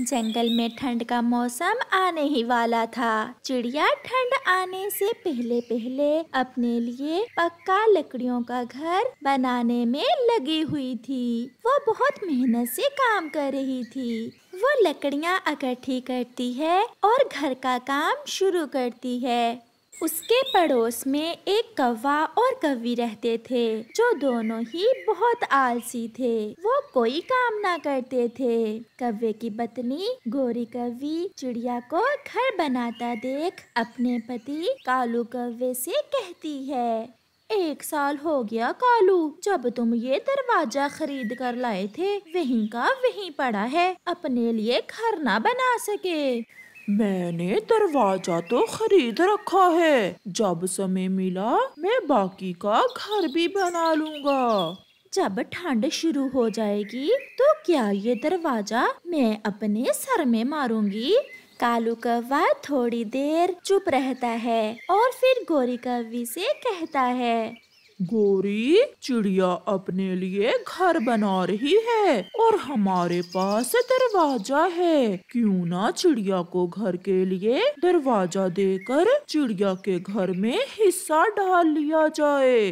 जंगल में ठंड का मौसम आने ही वाला था चिड़िया ठंड आने से पहले पहले अपने लिए पक्का लकड़ियों का घर बनाने में लगी हुई थी वो बहुत मेहनत से काम कर रही थी वो लकड़ियाँ इकट्ठी करती है और घर का काम शुरू करती है उसके पड़ोस में एक कौवा और कवि रहते थे जो दोनों ही बहुत आलसी थे वो कोई काम ना करते थे कव्वे की पत्नी गोरी कवि चिड़िया को घर बनाता देख अपने पति कालू कव्वे से कहती है एक साल हो गया कालू जब तुम ये दरवाजा खरीद कर लाए थे वहीं का वहीं पड़ा है अपने लिए घर ना बना सके मैंने दरवाजा तो खरीद रखा है जब समय मिला मैं बाकी का घर भी बना लूंगा जब ठंड शुरू हो जाएगी तो क्या ये दरवाजा मैं अपने सर में मारूंगी कालू कौवा थोड़ी देर चुप रहता है और फिर गोरी कौवी से कहता है गोरी चिड़िया अपने लिए घर बना रही है और हमारे पास दरवाजा है क्यों ना चिड़िया को घर के लिए दरवाजा देकर चिड़िया के घर में हिस्सा डाल लिया जाए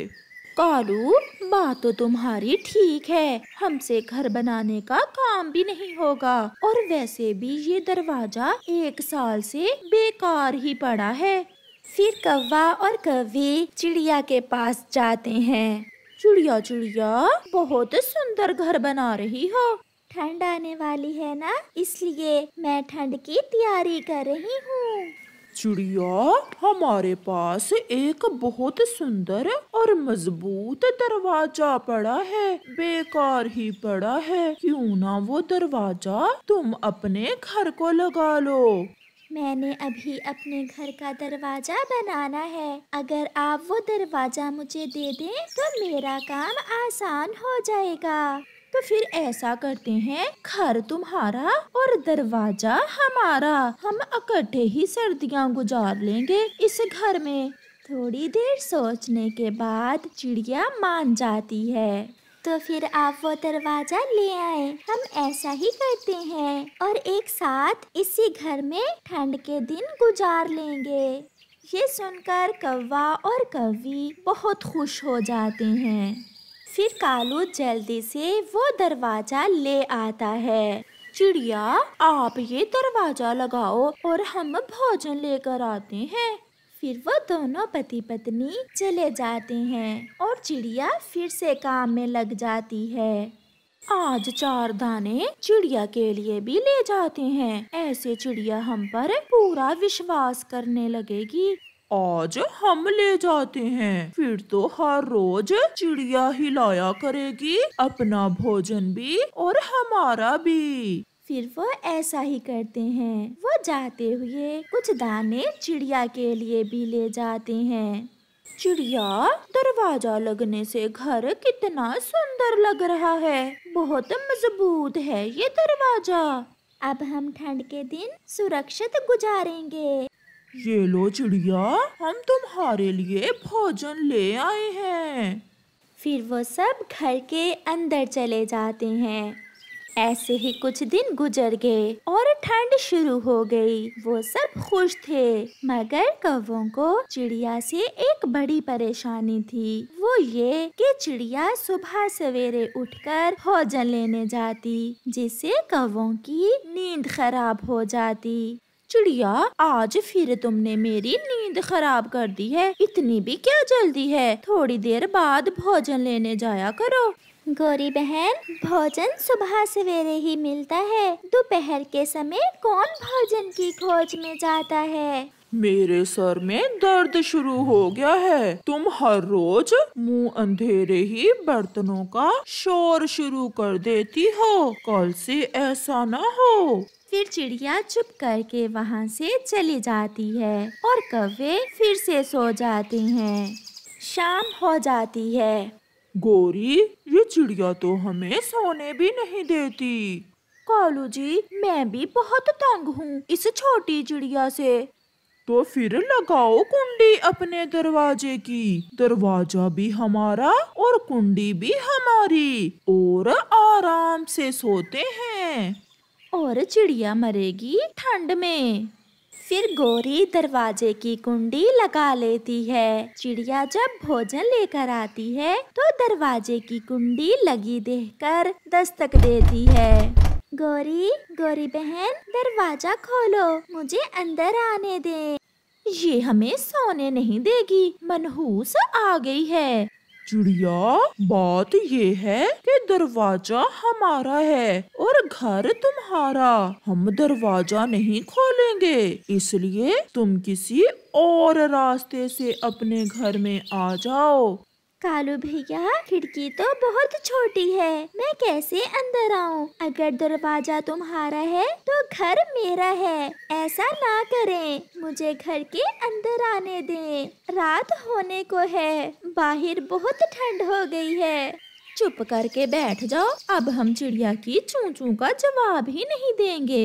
कालू बात तो तुम्हारी ठीक है हमसे घर बनाने का काम भी नहीं होगा और वैसे भी ये दरवाजा एक साल से बेकार ही पड़ा है फिर कौवा और कवि चिड़िया के पास जाते हैं चिड़िया चिड़िया बहुत सुंदर घर बना रही हो ठंड आने वाली है ना इसलिए मैं ठंड की तैयारी कर रही हूँ चिड़िया हमारे पास एक बहुत सुंदर और मजबूत दरवाजा पड़ा है बेकार ही पड़ा है क्यों ना वो दरवाजा तुम अपने घर को लगा लो मैंने अभी अपने घर का दरवाज़ा बनाना है अगर आप वो दरवाज़ा मुझे दे दें तो मेरा काम आसान हो जाएगा तो फिर ऐसा करते हैं घर तुम्हारा और दरवाजा हमारा हम इकट्ठे ही सर्दियाँ गुजार लेंगे इस घर में थोड़ी देर सोचने के बाद चिड़िया मान जाती है तो फिर आप वो दरवाजा ले आए हम ऐसा ही करते हैं और एक साथ इसी घर में ठंड के दिन गुजार लेंगे ये सुनकर कौवा और कवि बहुत खुश हो जाते हैं फिर कालू जल्दी से वो दरवाज़ा ले आता है चिड़िया आप ये दरवाज़ा लगाओ और हम भोजन लेकर आते हैं फिर वो दोनों पति पत्नी चले जाते हैं और चिड़िया फिर से काम में लग जाती है आज चार दाने चिड़िया के लिए भी ले जाते हैं ऐसे चिड़िया हम पर पूरा विश्वास करने लगेगी आज हम ले जाते हैं फिर तो हर रोज चिड़िया ही लाया करेगी अपना भोजन भी और हमारा भी फिर वो ऐसा ही करते हैं वो जाते हुए कुछ दाने चिड़िया के लिए भी ले जाते हैं चिड़िया दरवाजा लगने से घर कितना सुंदर लग रहा है बहुत मजबूत है ये दरवाजा अब हम ठंड के दिन सुरक्षित गुजारेंगे ये लो चिड़िया हम तुम्हारे लिए भोजन ले आए हैं फिर वो सब घर के अंदर चले जाते हैं ऐसे ही कुछ दिन गुजर गए और ठंड शुरू हो गई वो सब खुश थे मगर कौ को चिड़िया से एक बड़ी परेशानी थी वो ये कि चिड़िया सुबह सवेरे उठकर भोजन लेने जाती जिससे कौवों की नींद खराब हो जाती चिड़िया आज फिर तुमने मेरी नींद खराब कर दी है इतनी भी क्या जल्दी है थोड़ी देर बाद भोजन लेने जाया करो गौरी बहन भोजन सुबह सवेरे ही मिलता है दोपहर के समय कौन भोजन की खोज में जाता है मेरे सर में दर्द शुरू हो गया है तुम हर रोज मुंह अंधेरे ही बर्तनों का शोर शुरू कर देती हो कल से ऐसा ना हो फिर चिड़िया चुप करके वहाँ से चली जाती है और कवे फिर से सो जाती हैं। शाम हो जाती है गोरी ये चिड़िया तो हमें सोने भी नहीं देती कालू जी मैं भी बहुत तंग हूँ इस छोटी चिड़िया से तो फिर लगाओ कुंडी अपने दरवाजे की दरवाजा भी हमारा और कुंडी भी हमारी और आराम से सोते हैं और चिड़िया मरेगी ठंड में फिर गोरी दरवाजे की कुंडी लगा लेती है चिड़िया जब भोजन लेकर आती है तो दरवाजे की कुंडी लगी देखकर दस्तक देती है गोरी गोरी बहन दरवाजा खोलो मुझे अंदर आने दे ये हमें सोने नहीं देगी मनहूस आ गई है चिड़िया बात ये है कि दरवाजा हमारा है और घर तुम्हारा हम दरवाजा नहीं खोलेंगे इसलिए तुम किसी और रास्ते से अपने घर में आ जाओ कालू भैया खिड़की तो बहुत छोटी है मैं कैसे अंदर आऊँ अगर दरवाजा तुम्हारा है तो घर मेरा है ऐसा ना करें मुझे घर के अंदर आने दें रात होने को है बाहर बहुत ठंड हो गई है चुप करके बैठ जाओ अब हम चिड़िया की चूं चूं का जवाब ही नहीं देंगे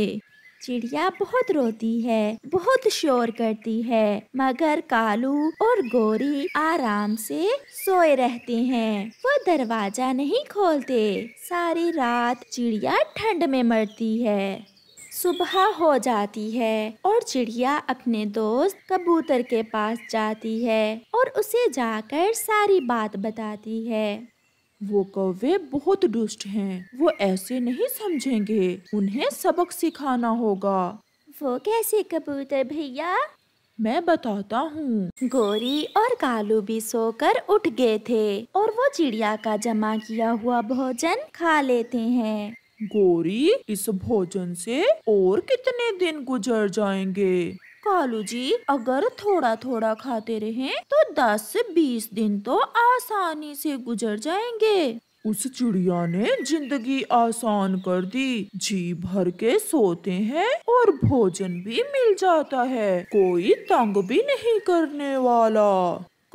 चिड़िया बहुत रोती है बहुत शोर करती है मगर कालू और गोरी आराम से सोए रहते हैं वो दरवाजा नहीं खोलते सारी रात चिड़िया ठंड में मरती है सुबह हो जाती है और चिड़िया अपने दोस्त कबूतर के पास जाती है और उसे जाकर सारी बात बताती है वो कौवे बहुत दुष्ट हैं। वो ऐसे नहीं समझेंगे उन्हें सबक सिखाना होगा वो कैसे कबूतर भैया मैं बताता हूँ गोरी और कालू भी सोकर उठ गए थे और वो चिड़िया का जमा किया हुआ भोजन खा लेते हैं गोरी इस भोजन से और कितने दिन गुजर जाएंगे बालू जी अगर थोड़ा थोड़ा खाते रहे तो दस से बीस दिन तो आसानी से गुजर जाएंगे उस चिड़िया ने जिंदगी आसान कर दी जी भर के सोते हैं और भोजन भी मिल जाता है कोई तंग भी नहीं करने वाला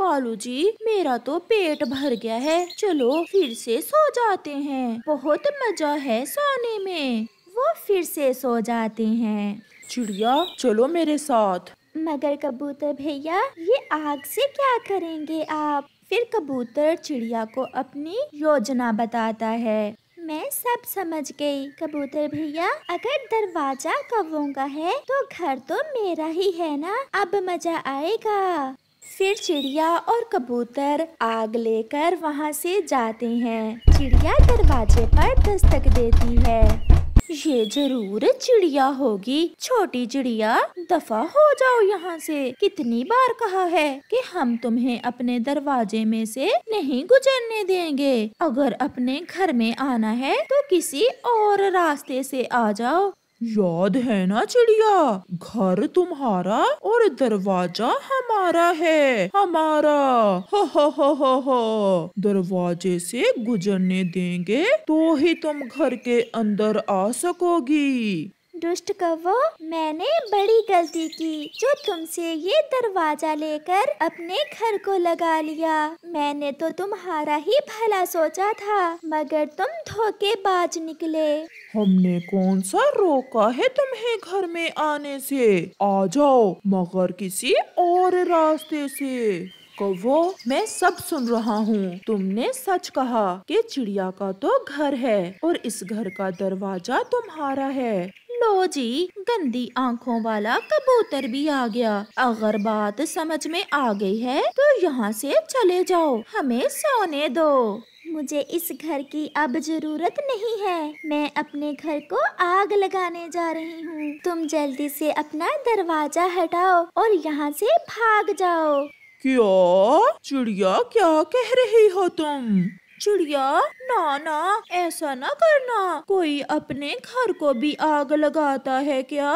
कालू जी मेरा तो पेट भर गया है चलो फिर से सो जाते हैं बहुत मजा है सोने में वो फिर से सो जाते हैं चिड़िया चलो मेरे साथ मगर कबूतर भैया ये आग से क्या करेंगे आप फिर कबूतर चिड़िया को अपनी योजना बताता है मैं सब समझ गई कबूतर भैया अगर दरवाजा कवों का है तो घर तो मेरा ही है ना अब मजा आएगा फिर चिड़िया और कबूतर आग लेकर वहाँ से जाते हैं चिड़िया दरवाजे पर दस्तक देती है ये जरूर चिड़िया होगी छोटी चिड़िया दफा हो जाओ यहाँ से कितनी बार कहा है कि हम तुम्हें अपने दरवाजे में से नहीं गुजरने देंगे अगर अपने घर में आना है तो किसी और रास्ते से आ जाओ याद है ना चिड़िया घर तुम्हारा और दरवाजा हमारा है हमारा हो हो हो हो हो दरवाजे से गुजरने देंगे तो ही तुम घर के अंदर आ सकोगी दुष्ट कवो मैंने बड़ी गलती की जो तुमसे ये दरवाजा लेकर अपने घर को लगा लिया मैंने तो तुम्हारा ही भला सोचा था मगर तुम धोखेबाज निकले हमने कौन सा रोका है तुम्हें घर में आने से आ जाओ मगर किसी और रास्ते से कवो मैं सब सुन रहा हूँ तुमने सच कहा कि चिड़िया का तो घर है और इस घर का दरवाजा तुम्हारा है लो जी गंदी आंखों वाला कबूतर भी आ गया अगर बात समझ में आ गई है तो यहाँ से चले जाओ हमें सोने दो मुझे इस घर की अब जरूरत नहीं है मैं अपने घर को आग लगाने जा रही हूँ तुम जल्दी से अपना दरवाजा हटाओ और यहाँ से भाग जाओ क्या चिड़िया क्या कह रही हो तुम चिड़िया ना ना ऐसा ना करना कोई अपने घर को भी आग लगाता है क्या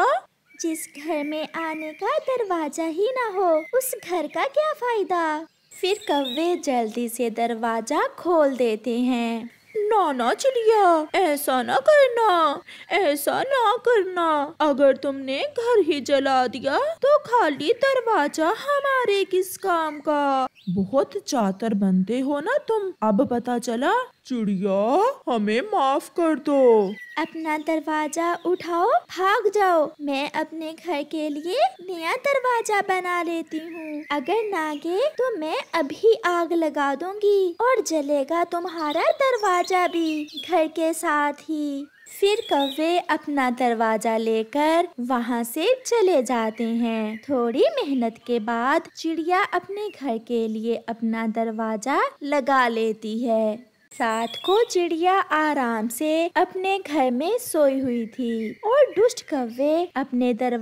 जिस घर में आने का दरवाजा ही ना हो उस घर का क्या फायदा फिर कौवे जल्दी से दरवाजा खोल देते हैं नाना चिड़िया ऐसा ना करना ऐसा ना करना अगर तुमने घर ही जला दिया तो खाली दरवाजा हमारे किस काम का बहुत चातर बनते हो ना तुम अब पता चला चिड़िया हमें माफ कर दो अपना दरवाजा उठाओ भाग जाओ मैं अपने घर के लिए नया दरवाजा बना लेती हूँ अगर नागे तो मैं अभी आग लगा दूंगी और जलेगा तुम्हारा दरवाजा गया भी घर के साथ ही फिर कौवे अपना दरवाजा लेकर वहाँ से चले जाते हैं थोड़ी मेहनत के बाद चिड़िया अपने घर के लिए अपना दरवाजा लगा लेती है साथ को चिड़िया आराम से अपने घर में सोई हुई थी और दुष्ट कौवे अपने दरवाजे